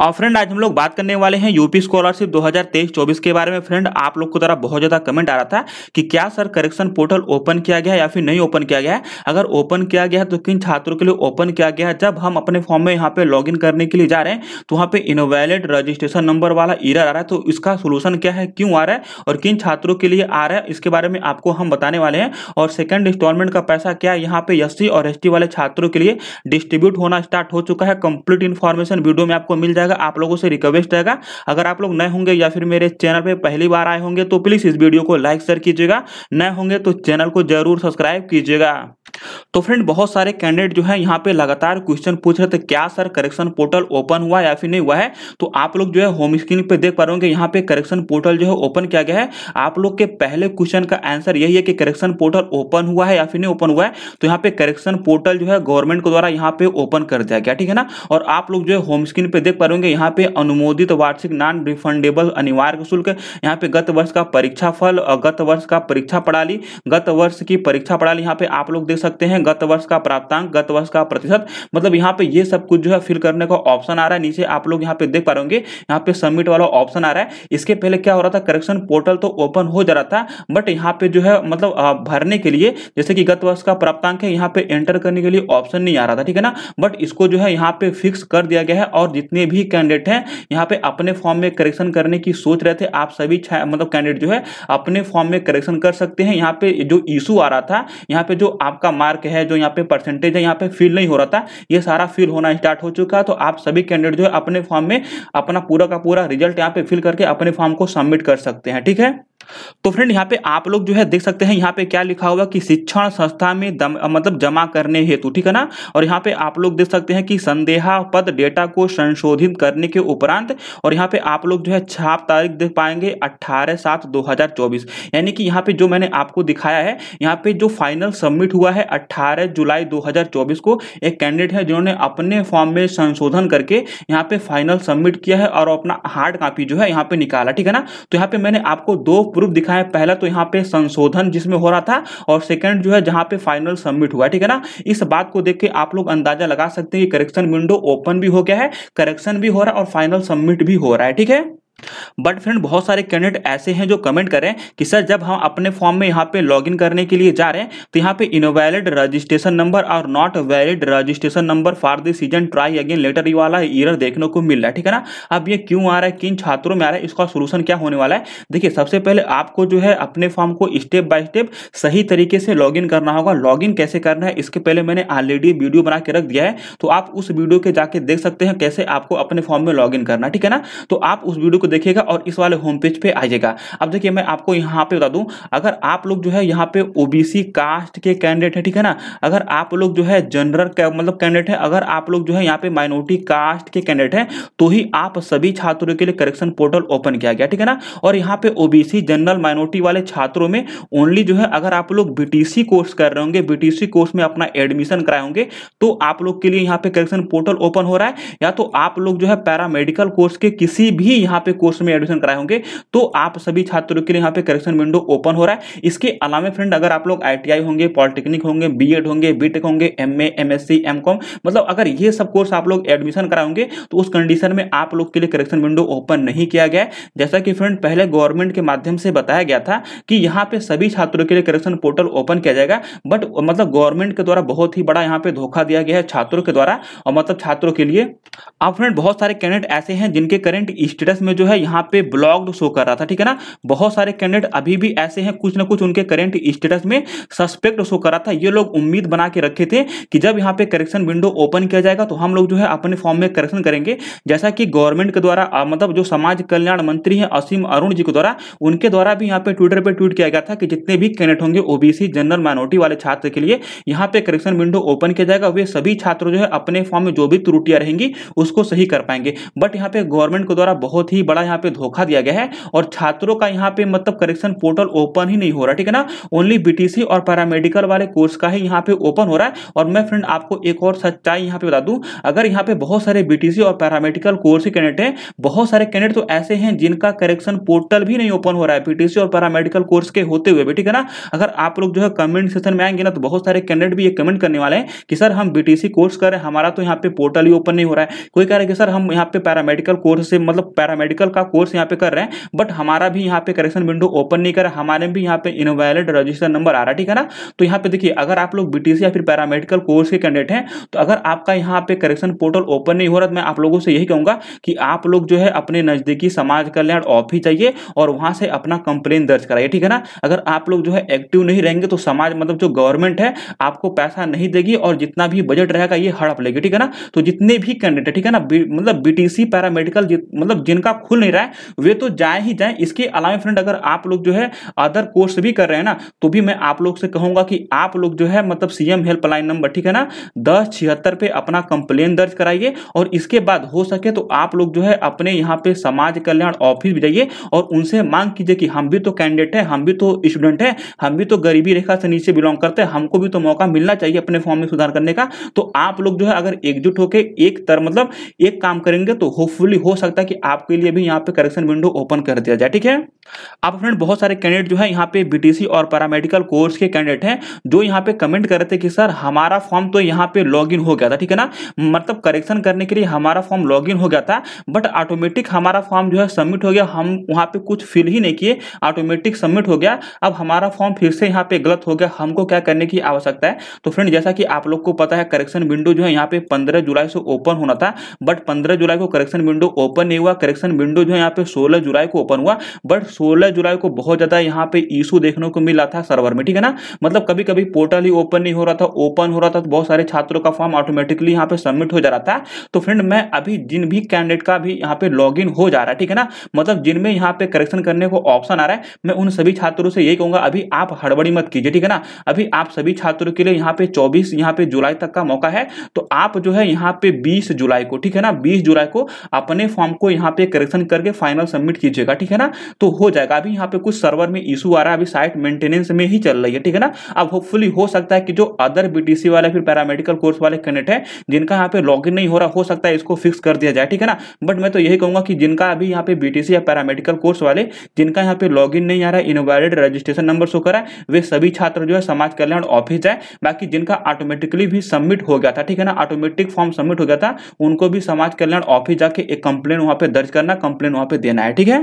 और फ्रेंड आज हम लोग बात करने वाले हैं यूपी स्कॉलरशिप 2023-24 के बारे में फ्रेंड आप लोग को तरफ बहुत ज्यादा कमेंट आ रहा था कि क्या सर करेक्शन पोर्टल ओपन किया गया या फिर नहीं ओपन किया गया अगर ओपन किया गया तो किन छात्रों के लिए ओपन किया गया जब हम अपने फॉर्म में यहाँ पे लॉग करने के लिए जा रहे हैं तो वहाँ पे इनोवेलिड रजिस्ट्रेशन नंबर वाला ईर आ रहा है तो इसका सोल्यूशन क्या है क्यों आ रहा है और किन छात्रों के लिए आ रहा है इसके बारे में आपको हम बताने वाले हैं और सेकेंड इंस्टॉलमेंट का पैसा क्या यहाँ पे एस और एस वाले छात्रों के लिए डिस्ट्रीब्यूट होना स्टार्ट हो चुका है कंप्लीट इन्फॉर्मेशन वीडियो में आपको मिल जाएगा रहेगा आप लोगों से रिक्वेस्ट रहेगा अगर आप लोग नए होंगे या फिर मेरे चैनल पर पहली बार आए होंगे तो प्लीज इस वीडियो को लाइक शेयर कीजिएगा नए होंगे तो चैनल को जरूर सब्सक्राइब कीजिएगा तो फ्रेंड बहुत सारे कैंडिडेट जो है यहाँ पे लगातार क्वेश्चन पूछ रहे थे क्या सर करेक्शन पोर्टल ओपन हुआ या फिर नहीं हुआ है तो आप लोग जो है होम स्क्रीन पे देख पा रहे होंगे यहाँ पे करेक्शन पोर्टल जो है ओपन किया गया है आप लोग के पहले क्वेश्चन का आंसर यही है कि करेक्शन पोर्टल ओपन हुआ है या फिर नहीं ओपन हुआ है तो यहाँ पे करेक्शन पोर्टल जो है गवर्नमेंट के द्वारा यहाँ पे ओपन कर दिया गया ठीक है ना और आप लोग जो है होम स्क्रीन पे देख पा रहे होंगे यहाँ पे अनुमोदित वार्षिक नॉन रिफंडेबल अनिवार्य शुल्क यहाँ पे गत वर्ष का परीक्षा फल और गत वर्ष का परीक्षा प्रणाली गत वर्ष की परीक्षा प्रणाली यहाँ पे आप लोग देख सकते हैं गत वर्ष का प्राप्तांक गत वर्ष का प्रतिशत मतलब यहाँ पे ये सब कुछ जो है फिल करने का ऑप्शन आ रहा है नीचे आप लोग यहाँ पे देख पा रहे यहाँ पे सबमिट वाला ऑप्शन आ रहा है इसके पहले क्या हो रहा था करेक्शन पोर्टल तो ओपन हो जा रहा था बट यहाँ पे जो है मतलब भरने के लिए जैसे कि गत वर्ष का प्राप्तांक है यहाँ पे एंटर करने के लिए ऑप्शन नहीं आ रहा था ठीक है ना बट इसको जो है यहाँ पे फिक्स कर दिया गया है और जितने भी कैंडिडेट हैं यहाँ पे अपने फॉर्म में करेक्शन करने की सोच रहे थे आप सभी मतलब कैंडिडेट जो है अपने फॉर्म में करेक्शन कर सकते हैं यहाँ पे जो इशू आ रहा था यहाँ पे जो आपका मार्क है जो यहाँ पे परसेंटेज है यहाँ पे फिल नहीं हो रहा था ये सारा फिल होना स्टार्ट हो चुका है तो आप सभी कैंडिडेट जो है अपने फॉर्म में अपना पूरा का पूरा रिजल्ट यहाँ पे फिल करके अपने फॉर्म को सबमिट कर सकते हैं ठीक है तो फ्रेंड यहाँ पे आप लोग जो है देख सकते हैं यहाँ पे क्या लिखा हुआ कि शिक्षण संस्था में दम, मतलब जमा करने हेतु ठीक है ना और यहाँ पे आप लोग देख सकते हैं कि संदेहा पद डेटा को संशोधित करने के उपरांत और यहाँ पे आप लोग जो है छाप तारीख देख पाएंगे 18 सात 2024 हजार चौबीस यानी कि यहाँ पे जो मैंने आपको दिखाया है यहाँ पे जो फाइनल सबमिट हुआ है अट्ठारह जुलाई दो हजार चौबीस को एक कैंडिडेट है जिन्होंने अपने फॉर्म में संशोधन करके यहाँ पे फाइनल सबमिट किया है और अपना हार्ड कॉपी जो है यहाँ पे निकाला ठीक है ना तो यहाँ पे मैंने आपको दो प्रूफ दिखा है पहला तो यहाँ पे संशोधन जिसमें हो रहा था और सेकंड जो है जहाँ पे फाइनल सबमिट हुआ ठीक है ना इस बात को देख के आप लोग अंदाजा लगा सकते हैं कि करेक्शन विंडो ओपन भी हो गया है करेक्शन भी हो रहा है और फाइनल सबमिट भी हो रहा है ठीक है बट फ्रेंड बहुत सारे कैंडिडेट ऐसे हैं जो कमेंट करें कि सर जब हम अपने फॉर्म में यहाँ पे लॉगिन करने के लिए जा रहे हैं तो यहाँ पे इनवैलिड रजिस्ट्रेशन नंबर और not valid registration number for this season try again later वाला ईयर देखने को मिल रहा है ठीक है ना अब ये क्यों आ रहा है किन छात्रों में आ रहा है इसका सोल्यूशन क्या होने वाला है देखिए सबसे पहले आपको जो है अपने फॉर्म को स्टेप बाय स्टेप सही तरीके से इन करना होगा इन कैसे करना है इसके पहले मैंने ऑलरेडी वीडियो बना के रख दिया है तो आप उस वीडियो के जाके देख सकते हैं कैसे आपको अपने फॉर्म में इन करना ठीक है ना तो आप उस वीडियो को देखिएगा और इस वाले होम पेज पे आ जाएगा अब देखिए मैं आपको यहाँ पे बता दूं अगर आप लोग जो है यहाँ पे ओबीसी कास्ट के कैंडिडेट है ठीक है ना अगर आप लोग जो है जनरल मतलब कैंडिडेट है अगर आप लोग जो है यहाँ पे माइनॉरिटी कास्ट के कैंडिडेट है तो ही आप सभी छात्रों के लिए करेक्शन पोर्टल ओपन किया गया ठीक है ना और यहाँ पे ओबीसी जनरल माइनॉरिटी वाले छात्रों में ओनली जो है अगर आप लोग बीटीसी कोर्स कर रहे होंगे बीटीसी कोर्स में अपना एडमिशन कराए होंगे तो आप लोग के लिए यहाँ पे करेक्शन पोर्टल ओपन हो रहा है या तो आप लोग जो है पैरामेडिकल कोर्स के किसी भी यहाँ पे कोर्स में एडमिशन कराए होंगे तो आप सभी छात्रों के लिए यहाँ पे करेक्शन विंडो ओपन हो रहा है इसके अलावा फ्रेंड अगर आप लोग आई होंगे पॉलिटेक्निक होंगे बी होंगे बी होंगे एम ए मतलब अगर ये सब कोर्स आप लोग एडमिशन कराएंगे तो उस कंडीशन में आप लोग के लिए करेक्शन विंडो ओपन नहीं किया गया जैसा कि फ्रेंड पहले गवर्नमेंट के माध्यम से बताया गया था कि यहाँ पे सभी छात्रों के लिए करेक्शन पोर्टल ओपन किया जाएगा बट मतलब गवर्नमेंट के द्वारा बहुत ही बड़ा यहाँ पे धोखा दिया गया है छात्रों के द्वारा और मतलब छात्रों के लिए आप फ्रेंड बहुत सारे कैंडिडेट ऐसे हैं जिनके करेंट स्टेटस में जो है यहाँ यहाँ पे ब्लॉग्ड शो कर रहा था ठीक है ना बहुत सारे कैंडिडेट अभी भी ऐसे हैं कुछ ना कुछ उनके करेंट स्टेटस में सस्पेक्ट शो कर रहा था ये लोग उम्मीद बना के रखे थे कि जब यहाँ पे करेक्शन विंडो ओपन किया जाएगा तो हम लोग जो है अपने फॉर्म में करेक्शन करेंगे जैसा कि गवर्नमेंट के द्वारा मतलब जो समाज कल्याण मंत्री हैं असीम अरुण जी के द्वारा उनके द्वारा भी यहाँ पे ट्विटर पर ट्वीट किया गया था कि जितने भी कैंडिडेट होंगे ओबीसी जनरल माइनॉरिटी वाले छात्र के लिए यहाँ पे करेक्शन विंडो ओपन किया जाएगा वे सभी छात्र जो है अपने फॉर्म में जो भी त्रुटियां रहेंगी उसको सही कर पाएंगे बट यहाँ पे गवर्नमेंट के द्वारा बहुत ही बड़ा यहाँ पे पे धोखा दिया गया है और छात्रों का यहाँ पे मतलब करेक्शन पोर्टल ओपन ही नहीं हो रहा ठीक है ना ओनली बीटीसी और पैरामेडिकल वाले कोर्स का ही यहाँ पे ओपन हो रहा है और मैं फ्रेंड आपको एक और सच्चाई यहाँ पे बता दू अगर यहाँ पे बहुत सारे बीटीसी और पैरामेडिकल कोर्स के कैंडिडेट है बहुत सारे कैंडिडेट तो ऐसे हैं जिनका करेक्शन पोर्टल भी नहीं ओपन हो रहा है बीटीसी और पैरामेडिकल कोर्स के होते हुए भी ठीक है ना अगर आप लोग जो है कमेंट सेशन में आएंगे ना तो बहुत सारे कैंडिडेट भी ये कमेंट करने वाले हैं कि सर हम बीटीसी कोर्स कर रहे हैं हमारा तो यहाँ पे पोर्टल ही ओपन नहीं हो रहा है कोई कह रहा है कि सर हम यहाँ पे पैरामेडिकल कोर्स से मतलब पैरामेडिकल का कोर्स कोर्स यहाँ पे कर रहे हैं बट हमारा भी यहाँ पे करेक्शन विंडो ओपन नहीं कर रहा हमारे भी यहाँ पे इनवैलिड रजिस्टर नंबर आ रहा है ठीक है ना तो यहाँ पे देखिए अगर आप लोग बीटीसी या फिर पैरामेडिकल कोर्स के कैंडिडेट हैं तो अगर आपका यहाँ पे करेक्शन पोर्टल ओपन नहीं हो रहा तो मैं आप लोगों से यही कहूंगा कि आप लोग जो है अपने नजदीकी समाज कल्याण ऑफिस जाइए और वहां से अपना कंप्लेन दर्ज कराइए ठीक है ना अगर आप लोग जो है एक्टिव नहीं रहेंगे तो समाज मतलब जो गवर्नमेंट है आपको पैसा नहीं देगी और जितना भी बजट रहेगा ये हड़प लेगी ठीक है ना तो जितने भी कैंडिडेट ठीक है ना मतलब बीटीसी पैरामेडिकल मतलब जिनका खुल नहीं रहा है वे तो जाए ही जाए इसके अलावा फ्रेंड अगर आप लोग जो है अदर कोर्स भी कर रहे हैं ना तो भी मैं आप लोग से कहूंगा कि आप लोग जो है मतलब सीएम हेल्पलाइन नंबर ठीक है ना दस छिहत्तर पे अपना कंप्लेन दर्ज कराइए और इसके बाद हो सके तो आप लोग जो है अपने यहाँ पे समाज कल्याण ऑफिस भी जाइए और उनसे मांग कीजिए कि हम भी तो कैंडिडेट है हम भी तो स्टूडेंट है हम भी तो गरीबी रेखा से नीचे बिलोंग करते हैं हमको भी तो मौका मिलना चाहिए अपने फॉर्म में सुधार करने का तो आप लोग जो है अगर एकजुट होकर एक तरह मतलब एक काम करेंगे तो होपफुली हो सकता है कि आपके लिए भी यहाँ पे करेक्शन विंडो ओपन कर दिया जाए ठीक है आप फ्रेंड बहुत सारे कैंडिडेट जो है यहाँ पे बीटीसी और पैरामेडिकल कोर्स के कैंडिडेट हैं जो यहाँ पे कमेंट कर रहे थे कि सर हमारा फॉर्म तो यहाँ पे लॉग हो गया था ठीक है ना मतलब करेक्शन करने के लिए हमारा फॉर्म लॉग हो गया था बट ऑटोमेटिक हमारा फॉर्म जो है सबमिट हो गया हम वहाँ पे कुछ फिल ही नहीं किए ऑटोमेटिक सबमिट हो गया अब हमारा फॉर्म फिर से यहाँ पे गलत हो गया हमको क्या करने की आवश्यकता है तो फ्रेंड जैसा कि आप लोग को पता है करेक्शन विंडो जो है यहाँ पे पंद्रह जुलाई से ओपन होना था बट पंद्रह जुलाई को करेक्शन विंडो ओपन नहीं हुआ करेक्शन विंडो जो है यहाँ पे 16 जुलाई को ओपन हुआ बट 16 जुलाई को बहुत ज्यादा यहाँ पे इशू देखने को मिला था सर्वर में ठीक है ना मतलब कभी कभी पोर्टल ही ओपन नहीं हो रहा था ओपन हो रहा था तो बहुत सारे छात्रों का फॉर्म ऑटोमेटिकली यहाँ पे सबमिट हो जा रहा था तो फ्रेंड मैं अभी जिन भी कैंडिडेट का भी यहाँ पे लॉग हो जा रहा है ठीक है ना मतलब जिनमें यहाँ पे करेक्शन करने को ऑप्शन आ रहा है मैं उन सभी छात्रों से यही कहूंगा अभी आप हड़बड़ी मत कीजिए ठीक है ना अभी आप सभी छात्रों के लिए यहाँ पे चौबीस यहाँ पे जुलाई तक का मौका है तो आप जो है यहाँ पे बीस जुलाई को ठीक है ना बीस जुलाई को अपने फॉर्म को यहाँ पे करेक्शन करके फाइनल सबमिट कीजिएगा ठीक है ना तो हो जाएगा अभी यहाँ पे कुछ सर्वर में इशू आ रहा है अभी साइट मेंटेनेंस में ही चल रही है ठीक है ना अब होपफुली हो सकता है कि जो अदर बी वाले फिर पैरामेडिकल कोर्स वाले कैंडिडेट है जिनका यहाँ पे लॉग नहीं हो रहा हो सकता है इसको फिक्स कर दिया जाए ठीक है ना बट मैं तो यही कहूंगा कि जिनका अभी यहाँ पे बी या पैरामेडिकल कोर्स वाले जिनका यहाँ पे लॉग नहीं आ रहा है इनवैलिड रजिस्ट्रेशन नंबर शो करा वे सभी छात्र जो है समाज कल्याण ऑफिस जाए बाकी जिनका ऑटोमेटिकली भी सबमिट हो गया था ठीक है ना ऑटोमेटिक फॉर्म सबमिट हो गया था उनको भी समाज कल्याण ऑफिस जाके एक कंप्लेन वहां पे दर्ज करना कंप्लेन वहां पे देना है ठीक है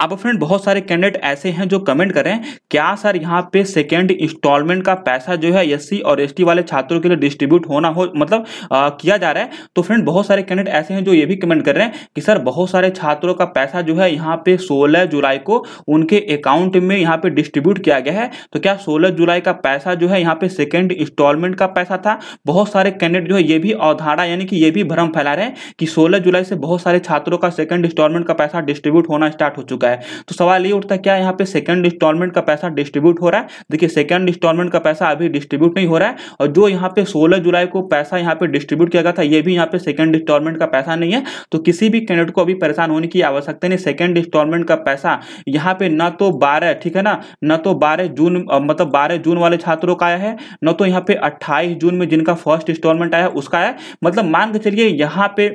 अब फ्रेंड बहुत सारे कैंडिडेट ऐसे हैं जो कमेंट करें क्या सर यहाँ पे सेकेंड इंस्टॉलमेंट का पैसा जो है एससी और एसटी वाले छात्रों के लिए डिस्ट्रीब्यूट होना हो मतलब आ, किया जा रहा है तो फ्रेंड बहुत सारे कैंडिडेट ऐसे हैं जो ये भी कमेंट कर रहे हैं कि सर बहुत सारे छात्रों का पैसा जो है यहाँ पे सोलह जुलाई को उनके अकाउंट में यहाँ पे डिस्ट्रीब्यूट किया गया है तो क्या सोलह जुलाई का पैसा जो है यहाँ पे सेकेंड इंस्टॉलमेंट का पैसा था बहुत सारे कैंडिडेट जो है ये भी अवधारा यानी कि ये भी भ्रम फैला रहे हैं कि सोलह जुलाई से बहुत सारे छात्रों का सेकेंड इंस्टॉलमेंट का पैसा डिस्ट्रीब्यूट होना स्टार्ट हो चुका है तो सवाल ये उठता है क्या यहाँ पे सेकंड इंस्टॉलमेंट का पैसा डिस्ट्रीब्यूट हो रहा है देखिए सेकंड इंस्टॉलमेंट का पैसा अभी डिस्ट्रीब्यूट नहीं हो रहा है और जो यहाँ पे सोलह जुलाई को पैसा यहाँ पे डिस्ट्रीब्यूट किया गया था ये भी यहाँ पे सेकंड इंस्टॉलमेंट का पैसा नहीं है तो किसी भी कैंडिडेट को अभी परेशान होने की आवश्यकता नहीं सेकंड इंस्टॉलमेंट का पैसा यहाँ पे न तो बारह ठीक है ना न तो बारह जून मतलब बारह जून वाले छात्रों का आया है न तो यहाँ पे अट्ठाईस जून में जिनका फर्स्ट इंस्टॉलमेंट आया उसका है मतलब मान के चलिए यहाँ पे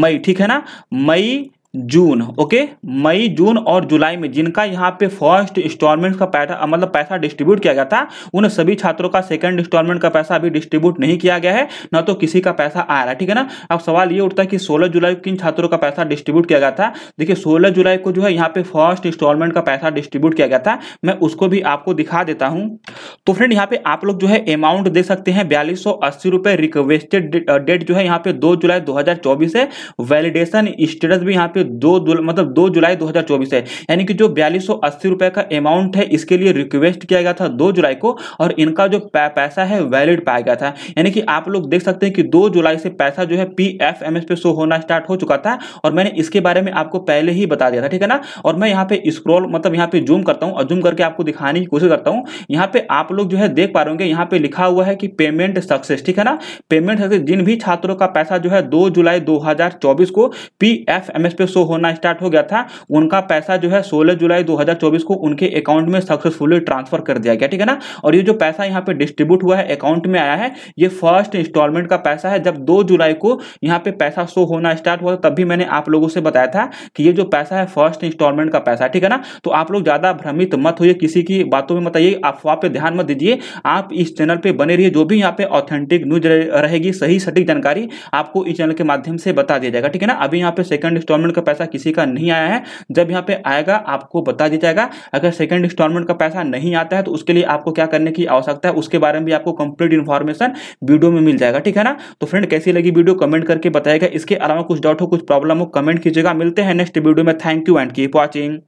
मई ठीक है ना मई जून ओके मई जून और जुलाई में जिनका यहाँ पे फर्स्ट इंस्टॉलमेंट का पैसा मतलब पैसा डिस्ट्रीब्यूट किया गया था उन सभी छात्रों का सेकंड इंस्टॉलमेंट का पैसा अभी डिस्ट्रीब्यूट नहीं किया गया है ना तो किसी का पैसा आ रहा है ठीक है ना अब सवाल ये उठता है कि सोलह जुलाई को किन छात्रों का पैसा डिस्ट्रीब्यूट किया गया था देखिए सोलह जुलाई को जो है यहाँ पे फर्स्ट इंस्टॉलमेंट का पैसा डिस्ट्रीब्यूट किया गया था मैं उसको भी आपको दिखा देता हूँ तो फ्रेंड यहाँ पे आप लोग जो है अमाउंट दे सकते हैं बयालीस अस्सी रुपए रिक्वेस्टेड डेट uh, जो है यहाँ पे दो जुलाई दो हजार चौबीस है वैलिडेशन स्टेटस भी यहाँ पे दो मतलब दो जुलाई 2024 है यानी कि जो बयालीस रुपए का अमाउंट है इसके लिए रिक्वेस्ट किया गया था दो जुलाई को और इनका जो पैसा है वैलिड पाया गया था यानी कि आप लोग देख सकते हैं कि दो जुलाई से पैसा जो है पी एफ एम एस पे शो होना स्टार्ट हो चुका था और मैंने इसके बारे में आपको पहले ही बता दिया था ठीक है ना और मैं यहाँ पे स्क्रॉल मतलब यहाँ पे जूम करता हूँ और जूम करके आपको दिखाने की कोशिश करता हूँ यहाँ पे आप लोग जो है देख पा रहे होंगे यहाँ पे लिखा हुआ है कि पेमेंट सक्सेस ठीक है ना पेमेंट सक्सेस जिन भी छात्रों का पैसा जो है दो जुलाई दो को पी एफ एम एस पे से शो होना स्टार्ट हो गया था उनका पैसा जो है सोलह जुलाई 2024 को उनके अकाउंट में सक्सेसफुली ट्रांसफर कर दिया गया ठीक है ना और ये जो पैसा यहाँ पे डिस्ट्रीब्यूट हुआ है अकाउंट में आया है ये फर्स्ट इंस्टॉलमेंट का पैसा है जब दो जुलाई को यहाँ पे पैसा शो होना स्टार्ट हुआ तब भी मैंने आप लोगों से बताया था कि ये जो पैसा है फर्स्ट इंस्टॉलमेंट का पैसा ठीक है ना तो आप लोग ज्यादा भ्रमित मत होइए किसी की बातों में मत आइए अफवाह पे ध्यान मत दीजिए आप इस चैनल पे बने रहिए जो भी यहाँ पे ऑथेंटिक न्यूज रहेगी सही सटीक जानकारी आपको इस चैनल के माध्यम से बता दिया जाएगा ठीक है ना अभी यहाँ पे सेकंड इंस्टॉलमेंट का पैसा किसी का नहीं आया है जब यहाँ पे आएगा आपको बता दिया जाएगा अगर सेकेंड इंस्टॉलमेंट का पैसा नहीं आता है तो उसके लिए आपको क्या करने की आवश्यकता है उसके बारे में भी आपको कंप्लीट इन्फॉर्मेशन वीडियो में मिल जाएगा ठीक है ना तो फ्रेंड कैसी लगी वीडियो कमेंट करके बताएगा इसके अलावा कुछ डाउट हो कुछ प्रॉब्लम हो कमेंट कीजिएगा मिलते हैं नेक्स्ट वीडियो में thank you and keep watching